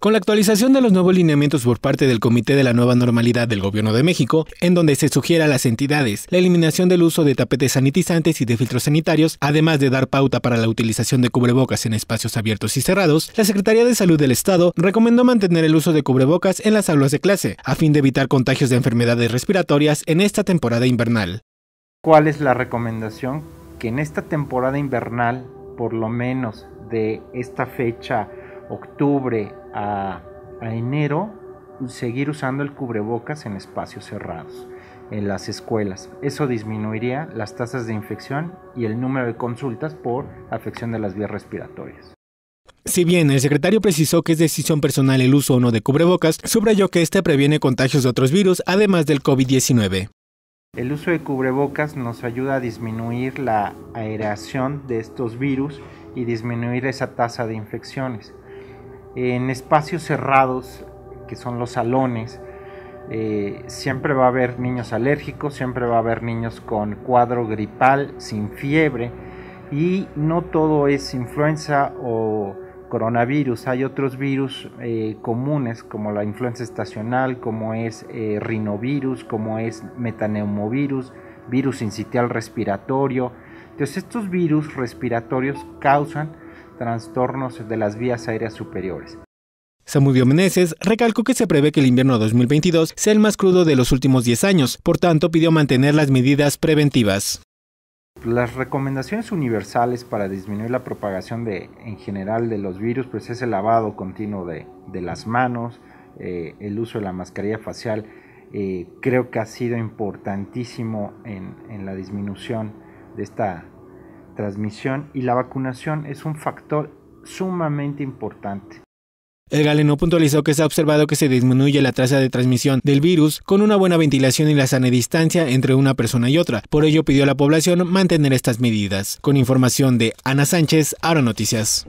Con la actualización de los nuevos lineamientos por parte del Comité de la Nueva Normalidad del Gobierno de México, en donde se sugiere a las entidades la eliminación del uso de tapetes sanitizantes y de filtros sanitarios, además de dar pauta para la utilización de cubrebocas en espacios abiertos y cerrados, la Secretaría de Salud del Estado recomendó mantener el uso de cubrebocas en las aulas de clase, a fin de evitar contagios de enfermedades respiratorias en esta temporada invernal. ¿Cuál es la recomendación? Que en esta temporada invernal, por lo menos de esta fecha octubre a, enero, seguir usando el cubrebocas en espacios cerrados, en las escuelas. Eso disminuiría las tasas de infección y el número de consultas por afección de las vías respiratorias. Si bien el secretario precisó que es decisión personal el uso o no de cubrebocas, subrayó que este previene contagios de otros virus, además del COVID-19. El uso de cubrebocas nos ayuda a disminuir la aeración de estos virus y disminuir esa tasa de infecciones en espacios cerrados, que son los salones, eh, siempre va a haber niños alérgicos, siempre va a haber niños con cuadro gripal, sin fiebre, y no todo es influenza o coronavirus, hay otros virus eh, comunes como la influenza estacional, como es eh, rinovirus, como es metaneumovirus, virus incitial respiratorio. Entonces estos virus respiratorios causan trastornos de las vías aéreas superiores. Samudio Meneses recalcó que se prevé que el invierno 2022 sea el más crudo de los últimos 10 años, por tanto pidió mantener las medidas preventivas. Las recomendaciones universales para disminuir la propagación de, en general de los virus pues es el lavado continuo de, las manos, eh, el uso de la mascarilla facial, eh, creo que ha sido importantísimo en, en la disminución de esta transmisión y la vacunación es un factor sumamente importante. El galeno puntualizó que se ha observado que se disminuye la tasa de transmisión del virus con una buena ventilación y la sana distancia entre una persona y otra. Por ello pidió a la población mantener estas medidas. Con información de Ana Sánchez, Aro Noticias.